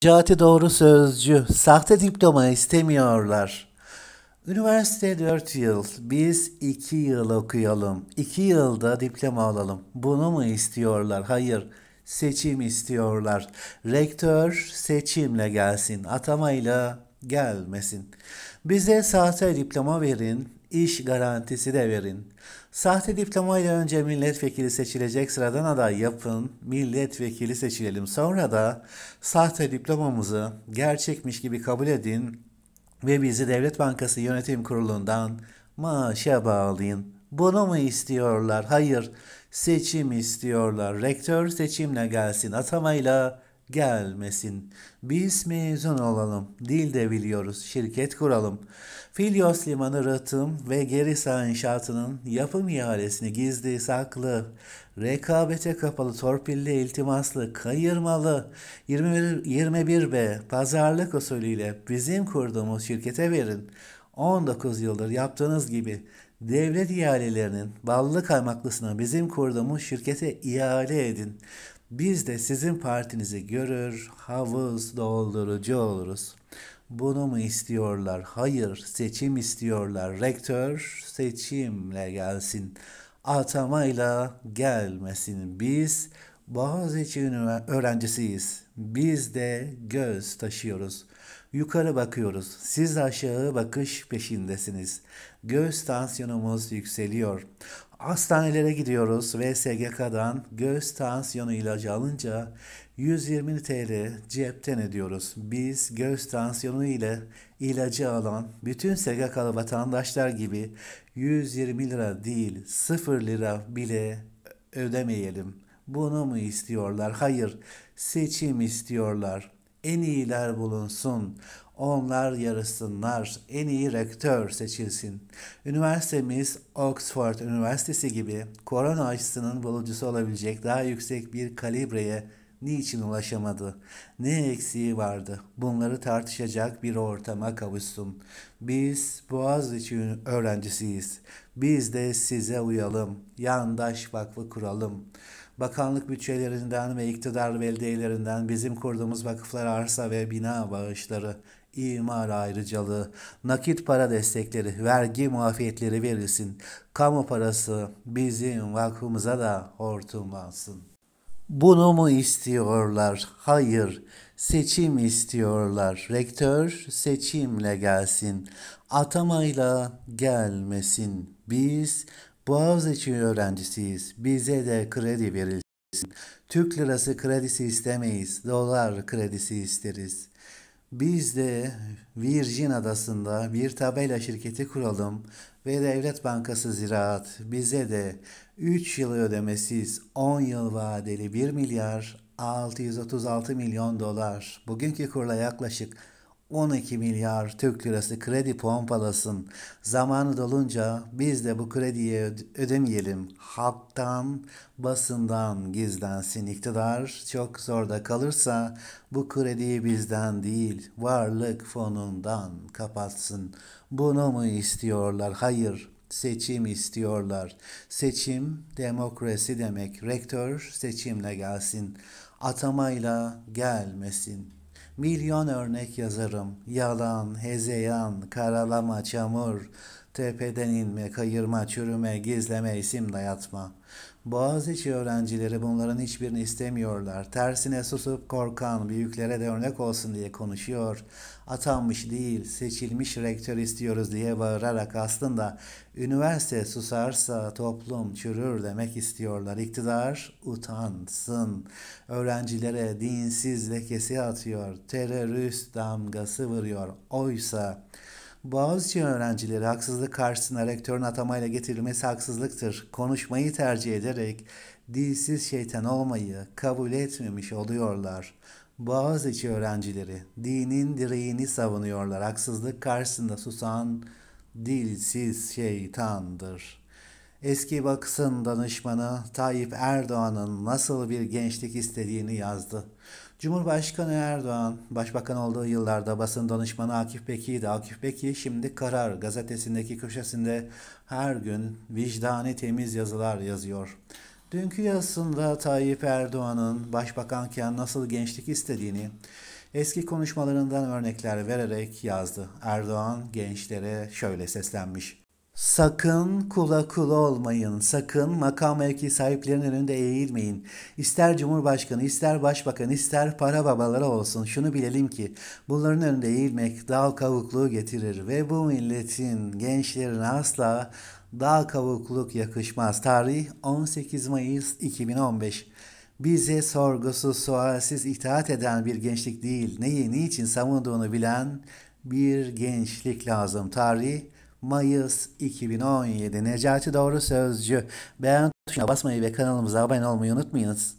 Cati doğru sözcü. Sahte diploma istemiyorlar. Üniversite 4 yıl. Biz 2 yıl okuyalım. 2 yılda diploma alalım. Bunu mu istiyorlar? Hayır. Seçim istiyorlar. Rektör seçimle gelsin. Atamayla gelmesin. Bize sahte diploma verin iş garantisi de verin. Sahte diplomayla önce milletvekili seçilecek sıradan aday yapın, milletvekili seçilelim. Sonra da sahte diplomamızı gerçekmiş gibi kabul edin ve bizi Devlet Bankası Yönetim Kurulu'ndan maaşa bağlayın. Bunu mu istiyorlar? Hayır, seçim istiyorlar. Rektör seçimle gelsin, atamayla gelmesin. Biz mezun olalım, dil de biliyoruz, şirket kuralım. Filyos Limanı Rıhtım ve Gerisa İnşaatı'nın yapım ihalesini gizli, saklı, rekabete kapalı, torpilli, iltimaslı, kayırmalı 21, 21B pazarlık usulüyle bizim kurduğumuz şirkete verin. 19 yıldır yaptığınız gibi devlet ihalelerinin ballı kaymaklısına bizim kurduğumuz şirkete ihale edin. Biz de sizin partinizi görür, havuz doldurucu oluruz. Bunu mu istiyorlar? Hayır, seçim istiyorlar. Rektör seçimle gelsin. Atamayla gelmesin. Biz Boğaziçi öğrencisiyiz. Biz de göz taşıyoruz. Yukarı bakıyoruz. Siz aşağı bakış peşindesiniz. Göz tansiyonumuz yükseliyor. Hastanelere gidiyoruz. VSGK'dan göğüs tansiyonu ilacı alınca 120 TL cepten ediyoruz. Biz göğüs tansiyonu ile ilacı alan bütün SGK'lı vatandaşlar gibi 120 lira değil 0 lira bile ödemeyelim. Bunu mu istiyorlar? Hayır. Seçim istiyorlar. En iyiler bulunsun. Onlar yarışsınlar. En iyi rektör seçilsin. Üniversitemiz Oxford Üniversitesi gibi korona aşısının bulucusu olabilecek daha yüksek bir kalibreye niçin ulaşamadı? Ne eksiği vardı? Bunları tartışacak bir ortama kavuşsun. Biz Boğaziçi öğrencisiyiz. Biz de size uyalım. Yandaş vakfı kuralım bakanlık bütçelerinden ve iktidar belediyelerden bizim kurduğumuz vakıflar arsa ve bina bağışları, imar ayrıcalığı, nakit para destekleri, vergi muafiyetleri verilsin. Kamu parası bizim vakfımıza da hortumlansın. Bunu mu istiyorlar? Hayır. Seçim istiyorlar. Rektör seçimle gelsin. Atamayla gelmesin. Biz Boğaziçi öğrencisiyiz. Bize de kredi verilsin. Türk lirası kredisi istemeyiz. Dolar kredisi isteriz. Biz de Virgin Adası'nda bir tabela şirketi kuralım ve Devlet Bankası Ziraat bize de 3 yıl ödemesiz 10 yıl vadeli 1 milyar 636 milyon dolar bugünkü kurla yaklaşık 12 milyar Türk lirası kredi pompalasın. Zamanı dolunca biz de bu krediyi ödemeyelim. Halktan, basından gizlensin iktidar. Çok zorda kalırsa bu krediyi bizden değil, varlık fonundan kapatsın. Bunu mu istiyorlar? Hayır, seçim istiyorlar. Seçim demokrasi demek. Rektör seçimle gelsin. Atamayla gelmesin. Milyon örnek yazarım. Yalan, hezeyan, karalama, çamur, tepeden inme, kayırma, çürüme, gizleme, isim dayatma. Boğaziçi öğrencileri bunların hiçbirini istemiyorlar. Tersine susup korkan büyüklere de örnek olsun diye konuşuyor. Atanmış değil, seçilmiş rektör istiyoruz diye bağırarak aslında üniversite susarsa toplum çürür demek istiyorlar. İktidar utansın. Öğrencilere dinsiz lekesi atıyor. Terörist damgası vuruyor. Oysa Boğaziçi öğrencileri haksızlık karşısında rektörün atamayla getirilmesi haksızlıktır. Konuşmayı tercih ederek dilsiz şeytan olmayı kabul etmemiş oluyorlar. Boğaziçi öğrencileri dinin direğini savunuyorlar. Haksızlık karşısında susan dilsiz şeytandır. Eski Bakıs'ın danışmanı Tayyip Erdoğan'ın nasıl bir gençlik istediğini yazdı. Cumhurbaşkanı Erdoğan, başbakan olduğu yıllarda basın danışmanı Akif Peki'ydi. Akif Peki şimdi Karar gazetesindeki köşesinde her gün vicdani temiz yazılar yazıyor. Dünkü yazısında Tayyip Erdoğan'ın başbakanken nasıl gençlik istediğini eski konuşmalarından örnekler vererek yazdı. Erdoğan gençlere şöyle seslenmiş. Sakın kula kula olmayın. Sakın makam mevki sahiplerinin önünde eğilmeyin. İster Cumhurbaşkanı, ister Başbakan, ister para babaları olsun. Şunu bilelim ki bunların önünde eğilmek dal kavukluğu getirir ve bu milletin gençlerine asla dal kavukluk yakışmaz. Tarih 18 Mayıs 2015 bize sorgusuz sualsiz itaat eden bir gençlik değil, neyi niçin savunduğunu bilen bir gençlik lazım. Tarih Mayıs 2017 Necati Doğru Sözcü beğen tuşuna basmayı ve kanalımıza abone olmayı unutmayınız.